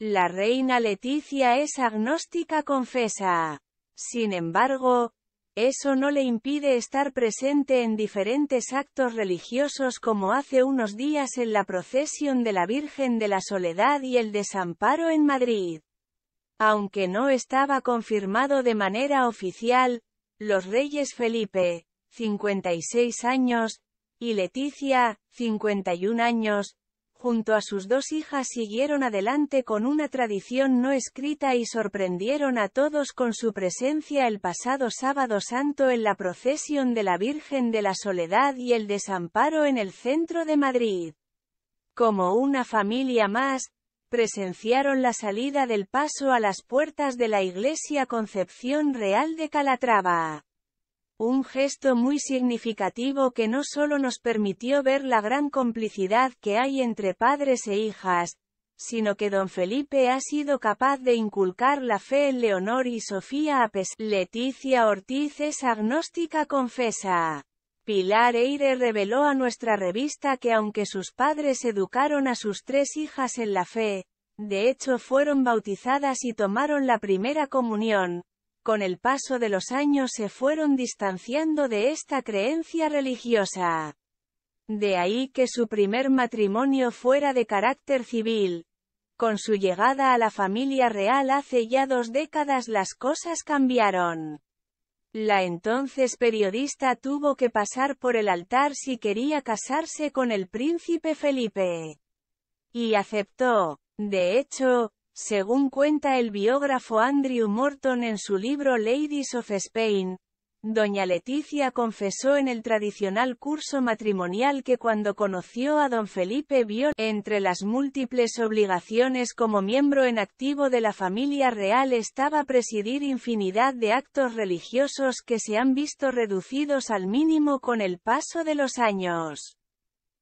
La reina Leticia es agnóstica confesa. Sin embargo, eso no le impide estar presente en diferentes actos religiosos como hace unos días en la procesión de la Virgen de la Soledad y el Desamparo en Madrid. Aunque no estaba confirmado de manera oficial, los reyes Felipe, 56 años, y Leticia, 51 años, junto a sus dos hijas siguieron adelante con una tradición no escrita y sorprendieron a todos con su presencia el pasado sábado santo en la procesión de la Virgen de la Soledad y el desamparo en el centro de Madrid. Como una familia más, presenciaron la salida del paso a las puertas de la iglesia Concepción Real de Calatrava un gesto muy significativo que no solo nos permitió ver la gran complicidad que hay entre padres e hijas, sino que don Felipe ha sido capaz de inculcar la fe en Leonor y Sofía Apes. Leticia Ortiz es agnóstica confesa. Pilar Eire reveló a nuestra revista que aunque sus padres educaron a sus tres hijas en la fe, de hecho fueron bautizadas y tomaron la primera comunión, con el paso de los años se fueron distanciando de esta creencia religiosa. De ahí que su primer matrimonio fuera de carácter civil. Con su llegada a la familia real hace ya dos décadas las cosas cambiaron. La entonces periodista tuvo que pasar por el altar si quería casarse con el príncipe Felipe. Y aceptó. De hecho, según cuenta el biógrafo Andrew Morton en su libro Ladies of Spain, Doña Leticia confesó en el tradicional curso matrimonial que cuando conoció a don Felipe vio, entre las múltiples obligaciones como miembro en activo de la familia real estaba presidir infinidad de actos religiosos que se han visto reducidos al mínimo con el paso de los años.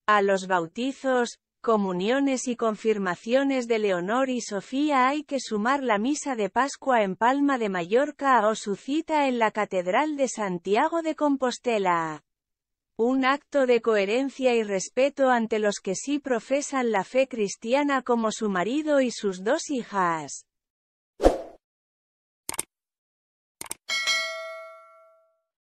A los bautizos, comuniones y confirmaciones de Leonor y Sofía hay que sumar la misa de Pascua en Palma de Mallorca o su cita en la Catedral de Santiago de Compostela. Un acto de coherencia y respeto ante los que sí profesan la fe cristiana como su marido y sus dos hijas.